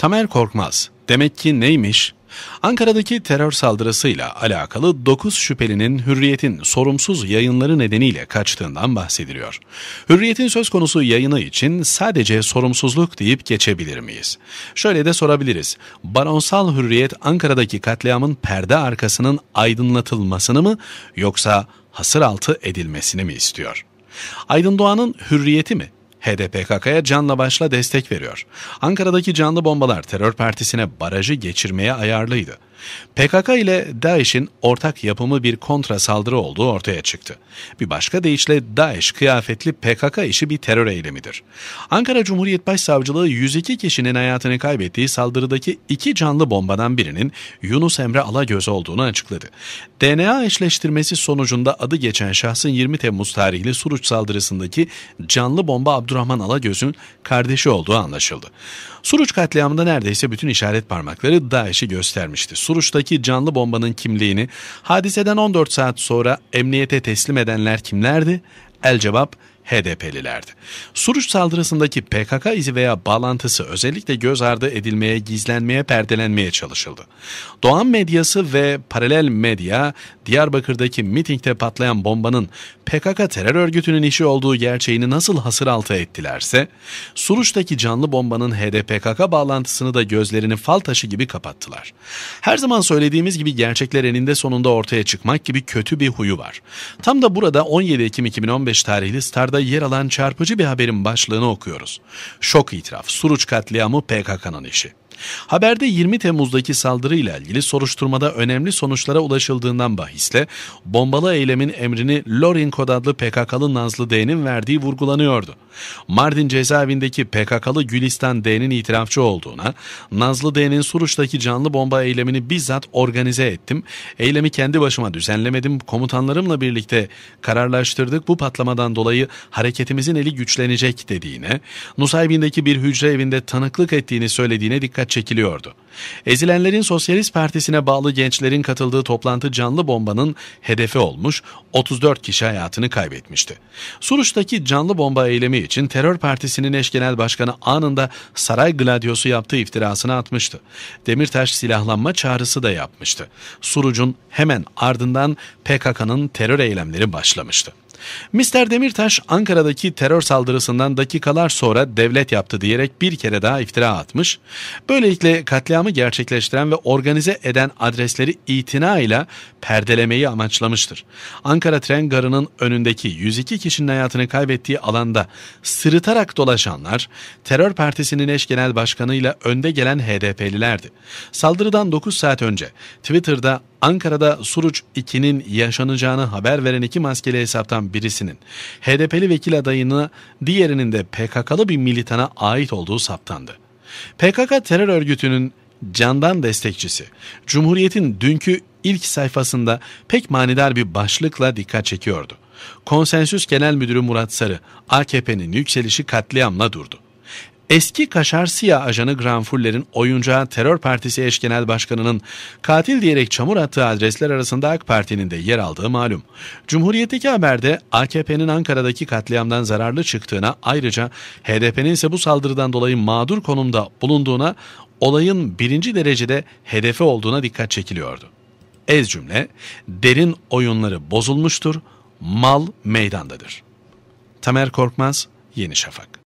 Tamer Korkmaz demek ki neymiş? Ankara'daki terör saldırısıyla alakalı 9 şüphelinin Hürriyet'in sorumsuz yayınları nedeniyle kaçtığından bahsediliyor. Hürriyet'in söz konusu yayını için sadece sorumsuzluk deyip geçebilir miyiz? Şöyle de sorabiliriz. Baronsal Hürriyet Ankara'daki katliamın perde arkasının aydınlatılmasını mı yoksa hasır altı edilmesini mi istiyor? Aydın Doğan'ın hürriyeti mi? HDPKK'ya canla başla destek veriyor. Ankara'daki canlı bombalar terör partisine barajı geçirmeye ayarlıydı. PKK ile DAEŞ'in ortak yapımı bir kontra saldırı olduğu ortaya çıktı. Bir başka deyişle DAEŞ kıyafetli PKK işi bir terör eylemidir. Ankara Cumhuriyet Başsavcılığı 102 kişinin hayatını kaybettiği saldırıdaki iki canlı bombadan birinin Yunus Emre Alagöz olduğunu açıkladı. DNA eşleştirmesi sonucunda adı geçen şahsın 20 Temmuz tarihli Suruç saldırısındaki canlı bomba Abdurrahman Alagöz'ün kardeşi olduğu anlaşıldı. Suruç katliamında neredeyse bütün işaret parmakları DAEŞ'i göstermişti. Suruç'taki canlı bombanın kimliğini hadiseden 14 saat sonra emniyete teslim edenler kimlerdi? El cevap HDP'lilerdi. Suruç saldırısındaki PKK izi veya bağlantısı özellikle göz ardı edilmeye, gizlenmeye, perdelenmeye çalışıldı. Doğan medyası ve paralel medya Diyarbakır'daki mitingde patlayan bombanın PKK terör örgütünün işi olduğu gerçeğini nasıl hasır altı ettilerse, Suruç'taki canlı bombanın HDP-PKK bağlantısını da gözlerini fal taşı gibi kapattılar. Her zaman söylediğimiz gibi gerçekler eninde sonunda ortaya çıkmak gibi kötü bir huyu var. Tam da burada 17 Ekim 2015 tarihli Star'da sayfasında yer alan çarpıcı bir haberin başlığını okuyoruz. Şok itiraf, Suruç katliamı PKK'nın işi. Haberde 20 Temmuz'daki saldırıyla ilgili soruşturmada önemli sonuçlara ulaşıldığından bahisle bombalı eylemin emrini Lorin Kod adlı PKK'lı Nazlı D'nin verdiği vurgulanıyordu. Mardin cezaevindeki PKK'lı Gülistan D'nin itirafçı olduğuna, Nazlı D'nin Suruç'taki canlı bomba eylemini bizzat organize ettim, eylemi kendi başıma düzenlemedim, komutanlarımla birlikte kararlaştırdık bu patlamadan dolayı hareketimizin eli güçlenecek dediğine, Nusaybin'deki bir hücre evinde tanıklık ettiğini söylediğine dikkat çekiliyordu. Ezilenlerin Sosyalist Partisi'ne bağlı gençlerin katıldığı toplantı canlı bombanın hedefi olmuş, 34 kişi hayatını kaybetmişti. Suruç'taki canlı bomba eylemi için Terör Partisi'nin eş genel başkanı anında saray gladyosu yaptığı iftirasını atmıştı. Demirtaş silahlanma çağrısı da yapmıştı. Suruç'un hemen ardından PKK'nın terör eylemleri başlamıştı. Mister Demirtaş Ankara'daki terör saldırısından dakikalar sonra devlet yaptı diyerek bir kere daha iftira atmış. Böylelikle katliamı gerçekleştiren ve organize eden adresleri itina ile perdelemeyi amaçlamıştır. Ankara tren garının önündeki 102 kişinin hayatını kaybettiği alanda sırıtarak dolaşanlar terör partisinin eş genel başkanıyla önde gelen HDP'lilerdi. Saldırıdan 9 saat önce Twitter'da Ankara'da Suruç 2'nin yaşanacağını haber veren iki maskeli hesaptan birisinin HDP'li vekil adayını diğerinin de PKK'lı bir militana ait olduğu saptandı. PKK terör örgütünün candan destekçisi. Cumhuriyet'in dünkü ilk sayfasında pek manidar bir başlıkla dikkat çekiyordu. Konsensüs Genel Müdürü Murat Sarı, AKP'nin yükselişi katliamla durdu. Eski Kaşar Siyah ajanı Granfuller'in oyuncağı terör partisi eş genel başkanının katil diyerek çamur attığı adresler arasında AK Parti'nin de yer aldığı malum. Cumhuriyet'teki haberde AKP'nin Ankara'daki katliamdan zararlı çıktığına ayrıca HDP'nin ise bu saldırıdan dolayı mağdur konumda bulunduğuna olayın birinci derecede hedefe olduğuna dikkat çekiliyordu. Ez cümle derin oyunları bozulmuştur, mal meydandadır. Tamer Korkmaz, Yeni Şafak